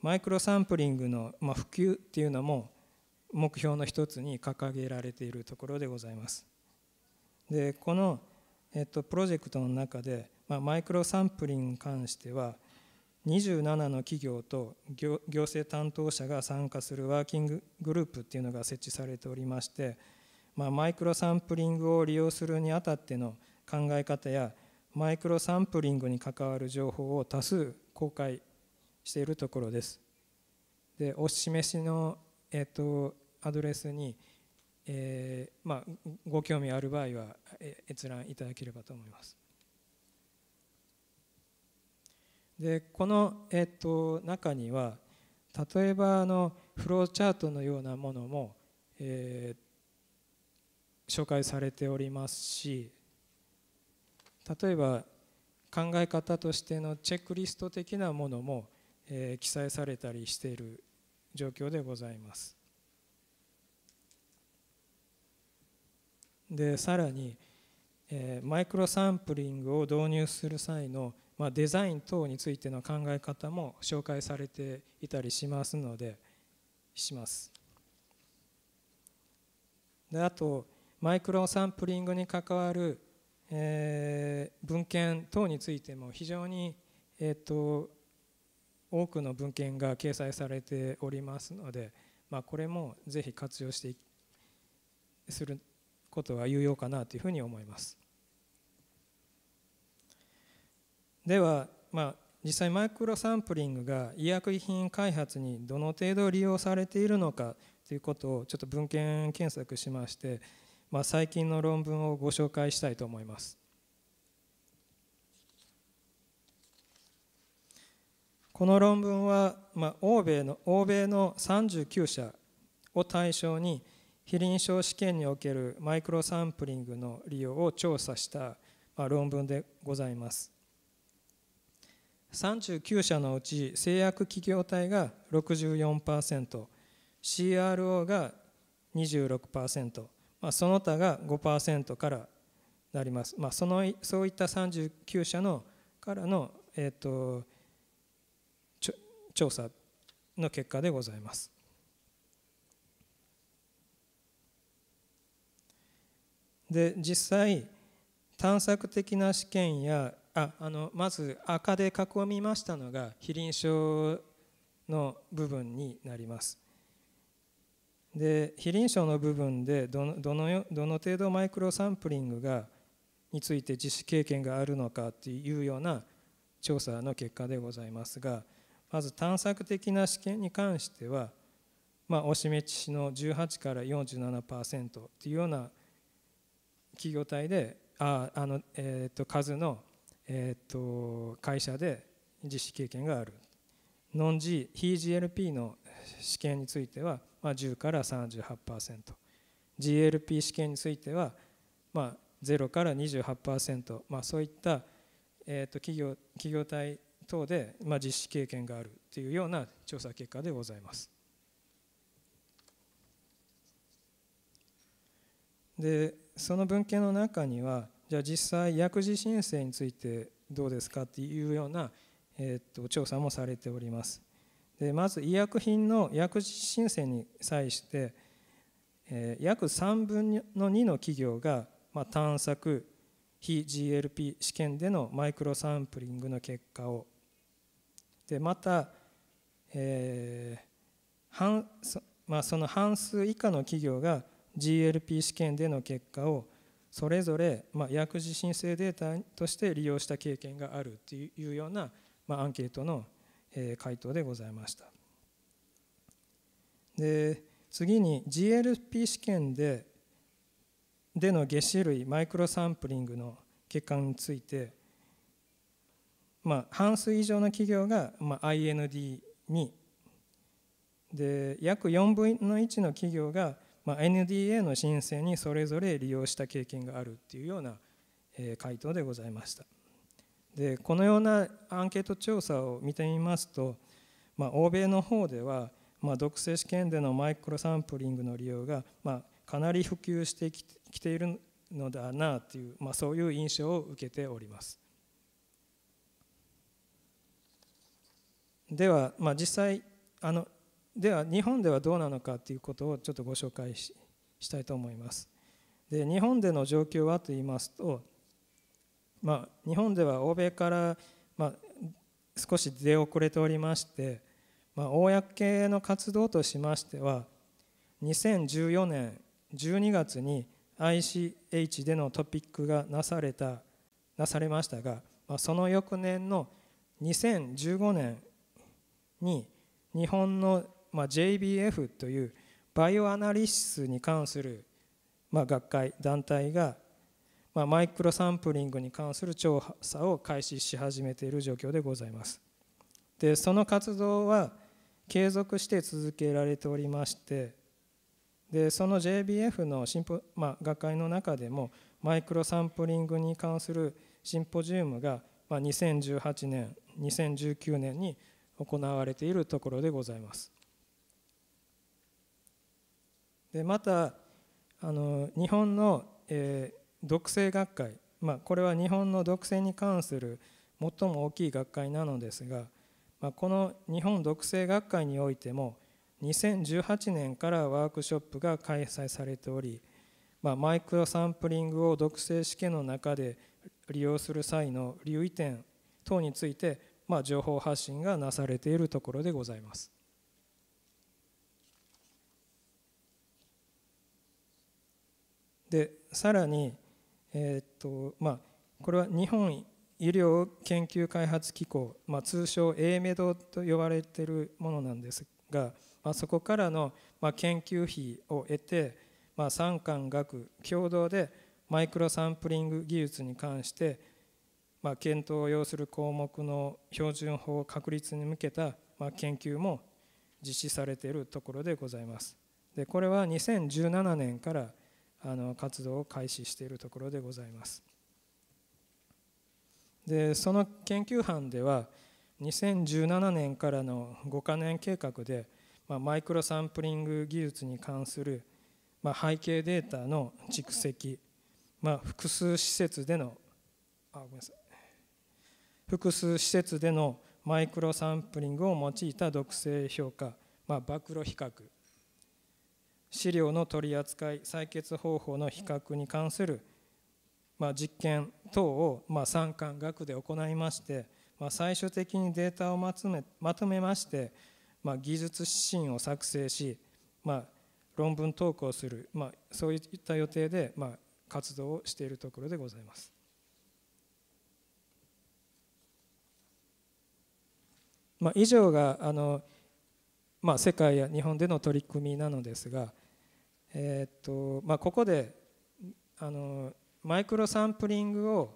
マイクロサンプリングの、ま普及っていうのも目標の一つに掲げられているところでございます。でこの、えっと、プロジェクトの中で、まあ、マイクロサンプリングに関しては27の企業と行政担当者が参加するワーキンググループっていうのが設置されておりまして、まあ、マイクロサンプリングを利用するにあたっての考え方やマイクロサンプリングに関わる情報を多数公開しているところですでお示しの、えーと、アドレスに、えー、まあ、ご興味ある場合は閲覧いただければと思いますでこの、えーと、と中には例えばあのフローチャートのようなものも、えー、紹介されておりますし例えば考え方としてのチェックリスト的なものも、えー、記載されたりしている状況でございます。でさらに、えー、マイクロサンプリングを導入する際の、まあ、デザイン等についての考え方も紹介されていたりしますのでします。であとマイクロサンプリングに関わるえー、文献等についても非常に、えーと、多くの文献が掲載されておりますので、まあ、これもぜひ活用してすることは有用かなというふうに思います。では、まあ、実際マイクロサンプリングが医薬品開発にどの程度利用されているのかということをちょっと文献検索しましてまあ、最近の論文をご紹介したいと思います。この論文は、まあ、欧米の欧米の39社を対象に非臨床試験におけるマイクロサンプリングの利用を調査した、まあ、論文でございます。39社のうち製薬企業体が 64%CRO が26%まあ、その他が5%からなります、まあ、そのそういった39社のからの、えーと、と調査の結果でございます。で実際探索的な試験やああのまず赤で囲みましたのが非臨床の部分になります。で非臨床の部分でどのどのどの程度マイクロサンプリングがについて実施経験があるのかっていうような調査の結果でございますがまず探索的な試験に関しては、まあ、おしめちの18から47%というような企業体でああの、えーと、数の、えーと、と会社で実施経験があるノン G 非 GLP の試験については、まあ、10から 38%GLP 試験については、まあ、0から28%、まあ、そういった、えーと、企業企業体等で、まあ、実施経験があるというような調査結果でございます。でその文献の中にはじゃあ実際薬事申請についてどうですかっていうような、えーと調査もされております。でまず医薬品の薬事申請に際して、えー、約3分の2の企業が、まあ、探索非 GLP 試験でのマイクロサンプリングの結果をでまた、えー半まあ、その半数以下の企業が GLP 試験での結果をそれぞれ、まあ、薬事申請データとして利用した経験があるというような、まアンケートの回答でございました。で次に GLP 試験ででの下肢類マイクロサンプリングの結果について、まあ、半数以上の企業が、まあ、IND にで約4分の1の企業が、まあ、NDA の申請にそれぞれ利用した経験があるっていうような、え回答でございました。でこのようなアンケート調査を見てみますと、まあ、欧米の方では、まあ、毒性試験でのマイクロサンプリングの利用が、まあ、かなり普及してきているのだなという、まあ、そういう印象を受けております。では、まあ、実際あのでは日本ではどうなのかということをちょっとご紹介したいと思います。で日本での状況はと言いますとまあ、日本では欧米から、まあ、少し出遅れておりまして、まあ、公の活動としましては2014年12月に ICH でのトピックがなされたなされましたが、まあ、その翌年の2015年に日本の、まあ、JBF というバイオアナリシスに関する、まあ、学会団体がまあ、マイクロサンプリングに関する調査を開始し始めている状況でございます。でその活動は継続して続けられておりましてでその JBF のシンポ、まあ、学会の中でもマイクロサンプリングに関するシンポジウムが、まあ、2018年2019年に行われているところでございます。でまたあの日本の、えー独制学会、まあ、これは日本の独性に関する最も大きい学会なのですが、まあ、この日本独性学会においても2018年からワークショップが開催されており、まあ、マイクロサンプリングを独性試験の中で利用する際の留意点等について、まあ、情報発信がなされているところでございます。でさらにえっとまあ、これは日本医療研究開発機構、まあ、通称 AMED と呼ばれているものなんですが、まあ、そこからの、まあ、研究費を得て、まあ、産官学共同でマイクロサンプリング技術に関して、まあ、検討を要する項目の標準法確立に向けた、まあ、研究も実施されているところでございます。でこれは2017年からあの活動を開始しているところでございます。でその研究班では2017年からの5カ年計画で、まあ、マイクロサンプリング技術に関する、まあ、背景データの蓄積、まあ、複数施設でのあごめんなさい複数施設でのマイクロサンプリングを用いた毒性評価、まあ、暴露比較資料の取り扱い採決方法の比較に関する、まあ、実験等を、まあ、3巻学で行いまして、まあ、最終的にデータをまとめまとめまして、まあ、技術指針を作成し、まあ、論文投稿する、まあ、そういった予定で、まあ、活動をしているところでございます。まあ、以上があの、まあ、世界や日本での取り組みなのですが、えっとまあ、ここであのマイクロサンプリングを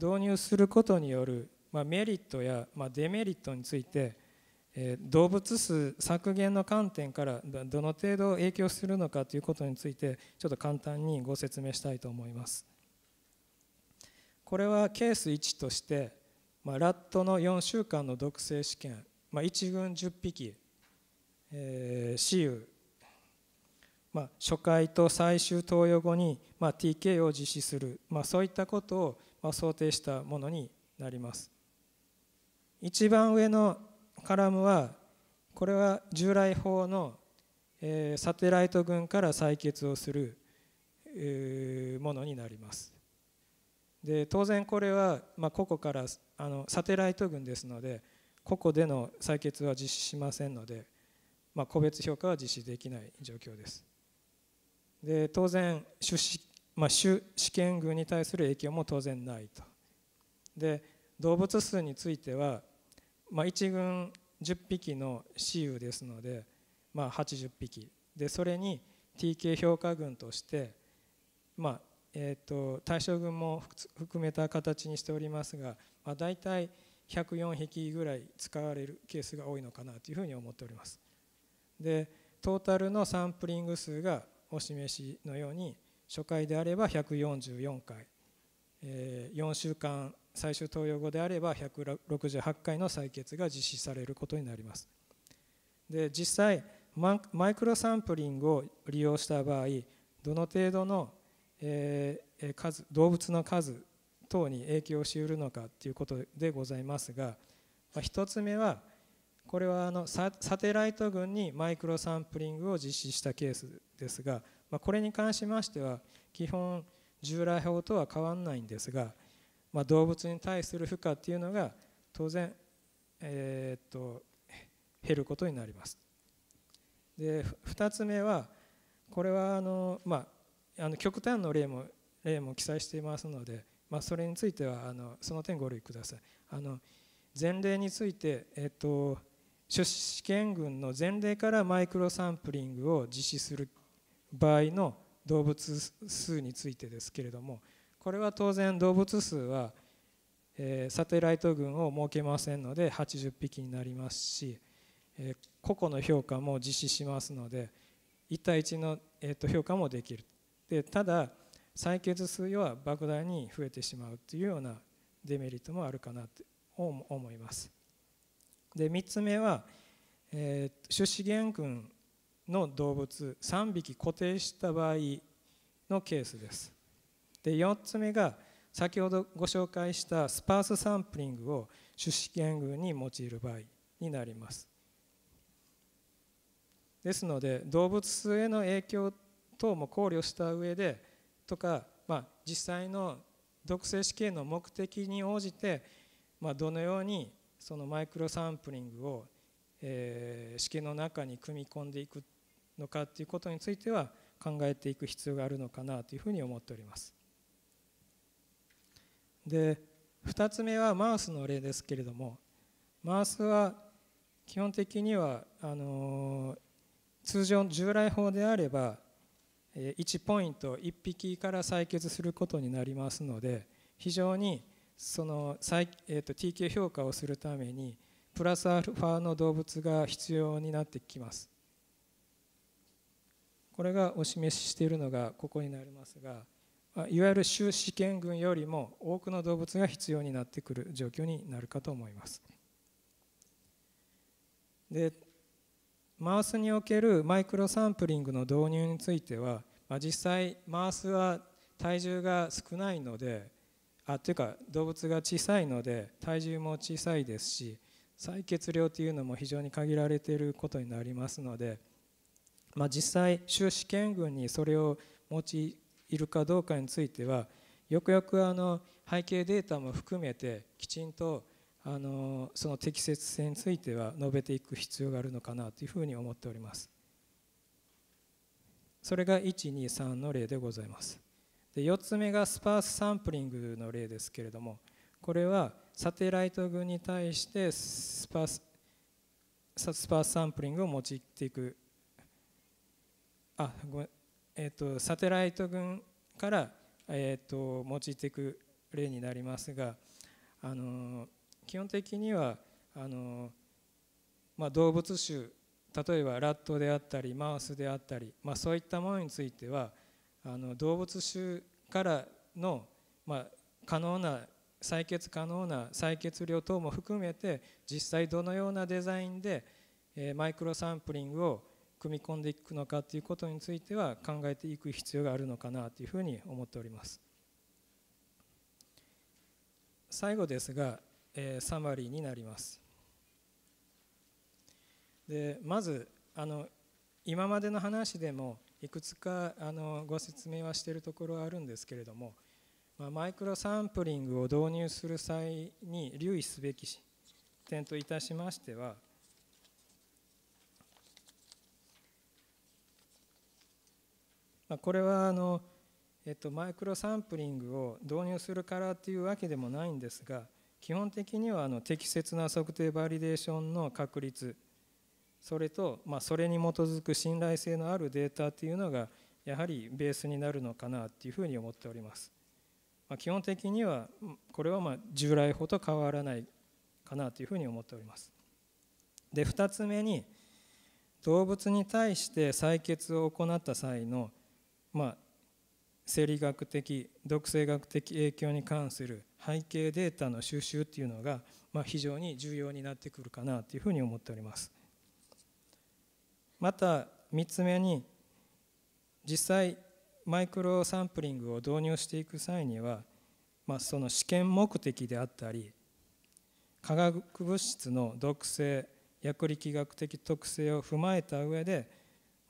導入することによる、まあ、メリットや、まあ、デメリットについて、えー、動物数削減の観点からどの程度影響するのかということについてちょっと簡単にご説明したいと思います。これはケース1として、まあ、ラットの4週間の毒性試験、まあ、1群10匹、えー、雌雄まあ、初回と最終投与後に、まあ、TK を実施する、まあ、そういったことを、まあ、想定したものになります一番上のカラムはこれは従来法の、えー、サテライト群から採血をする、えー、ものになりますで当然これは、まあ、ここからあのサテライト群ですので個々での採血は実施しませんので、まあ、個別評価は実施できない状況ですで当然主試,、まあ、主試験群に対する影響も当然ないとで動物数については、まあ、1群10匹の雌雄ですので、まあ、80匹でそれに TK 評価群として、まあえーと、と対象群も含めた形にしておりますが、まあ、大体104匹ぐらい使われるケースが多いのかなというふうに思っております。でトータルのサンプリング数がお示しのように初回であれば144回、え4週間最終投与後であれば168回の採血が実施されることになりますで実際マイクロサンプリングを利用した場合どの程度の、え数動物の数等に影響しうるのかということでございますが、1つ目はこれはあのサテライト群にマイクロサンプリングを実施したケースですが、まあ、これに関しましては基本従来法とは変わらないんですが、まあ、動物に対する負荷っていうのが当然、えー、っと減ることになります。で2つ目はこれはあの、まあ、あの極端の例も例も記載していますので、まあ、それについてはあのその点ご留意ください。あの前例について、えっと試験群の前例からマイクロサンプリングを実施する場合の動物数についてですけれどもこれは当然動物数は、サテライト群を設けませんので80匹になりますし、個々の評価も実施しますので1対1の、評価もできるでただ採血数は莫大に増えてしまうというようなデメリットもあるかなと思います。で3つ目は、えー、出資元群の動物3匹固定した場合のケースですで4つ目が先ほどご紹介したスパースサンプリングを出資元群に用いる場合になりますですので動物への影響等も考慮した上でとか、まあ、実際の毒性試験の目的に応じて、まあ、どのようにそのマイクロサンプリングを、えー、試験の中に組み込んでいくのかということについては考えていく必要があるのかなというふうに思っております。で2つ目はマウスの例ですけれどもマウスは基本的にはあの通常従来法であれば1ポイント1匹から採血することになりますので非常にその、えーと、TK 評価をするためにプラスアルファの動物が必要になってきます。これがお示ししているのがここになりますがいわゆる種試験群よりも多くの動物が必要になってくる状況になるかと思います。でマウスにおけるマイクロサンプリングの導入については、まあ、実際マウスは体重が少ないのであというか動物が小さいので体重も小さいですし採血量というのも非常に限られていることになりますので、まあ、実際州試験群にそれを用いるかどうかについてはよくよくあの背景データも含めてきちんとあのその適切性については述べていく必要があるのかなというふうに思っております。それが123の例でございます。で4つ目がスパースサンプリングの例ですけれどもこれはサテライト群に対してスパーススパースサンプリングを用いていくあごめん、えーと、サテライト群から、えーと、と用いていく例になりますが、あのー、基本的にはあのー、まあ、動物種例えばラットであったりマウスであったり、まあ、そういったものについてはあの動物種からの、ま可能な採血可能な採血量等も含めて実際どのようなデザインでマイクロサンプリングを組み込んでいくのかということについては考えていく必要があるのかなというふうに思っております最後ですが、えサマリーになりますでまずあの今までの話でもいくつかあのご説明はしているところはあるんですけれども、まあ、マイクロサンプリングを導入する際に留意すべき点といたしましてはまあ、これはあの、えっと、マイクロサンプリングを導入するからというわけでもないんですが基本的にはあの適切な測定バリデーションの確率それと、まあ、それに基づく信頼性のあるデータというのがやはりベースになるのかなというふうに思っております、まあ、基本的にはこれはまあ従来ほど変わらないかなというふうに思っておりますで2つ目に動物に対して採血を行った際の、まあ、生理学的毒性学的影響に関する背景データの収集っていうのが、まあ、非常に重要になってくるかなというふうに思っておりますまた3つ目に実際マイクロサンプリングを導入していく際には、まあ、その試験目的であったり化学物質の毒性薬理気学的特性を踏まえた上で、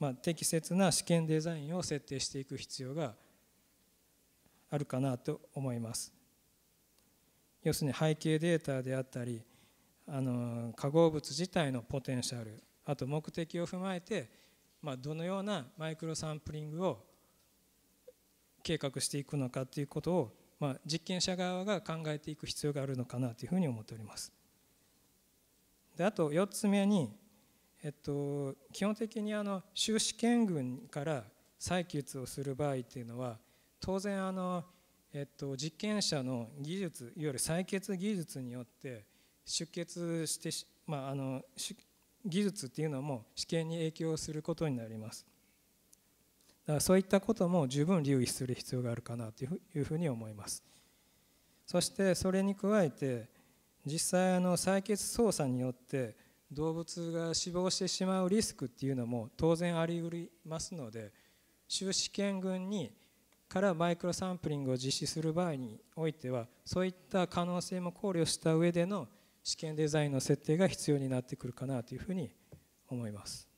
まあ、適切な試験デザインを設定していく必要があるかなと思います。要するに背景データであったりあの化合物自体のポテンシャルあと目的を踏まえて、まあ、どのようなマイクロサンプリングを計画していくのかということを、まあ、実験者側が考えていく必要があるのかなというふうに思っております。であと4つ目に、えっと、基本的にあの修士権群から採血をする場合というのは当然あの、えっと、実験者の技術いわゆる採血技術によって出血してまあ、あの技術っていうのも試験に影響することになりますだからそういったことも十分留意する必要があるかなというふうに思いますそしてそれに加えて実際あの採血操作によって動物が死亡してしまうリスクっていうのも当然ありうりますので収支権群にからマイクロサンプリングを実施する場合においてはそういった可能性も考慮した上での試験デザインの設定が必要になってくるかなというふうに思います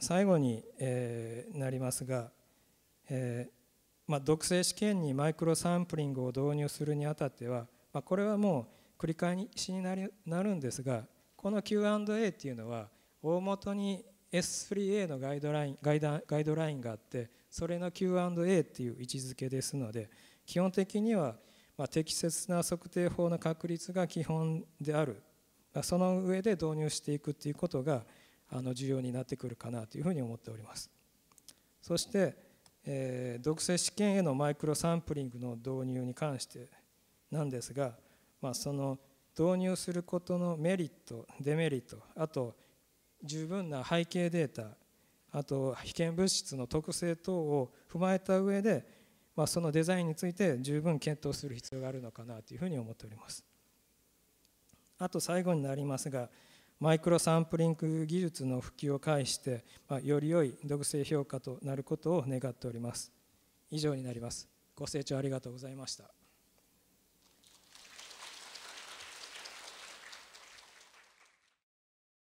最後に、えー、なりますが、えーまあ、毒性試験にマイクロサンプリングを導入するにあたっては、まあ、これはもう繰り返しになりなるんですがこの Q&A っていうのは大元に S3A のガイドラインガイダガイドラインがあってそれの Q&A っていう位置づけですので基本的にはまあ、適切な測定法の確立が基本である、まあ、その上で導入していくということがあの重要になってくるかなというふうに思っております。そして、えー、毒性試験へのマイクロサンプリングの導入に関してなんですが、まあ、その導入することのメリットデメリットあと十分な背景データあと危険物質の特性等を踏まえた上でまあ、そのデザインについて十分検討する必要があるのかなというふうに思っておりますあと最後になりますがマイクロサンプリング技術の普及を介して、まあ、より良い毒性評価となることを願っております以上になりますご清聴ありがとうございました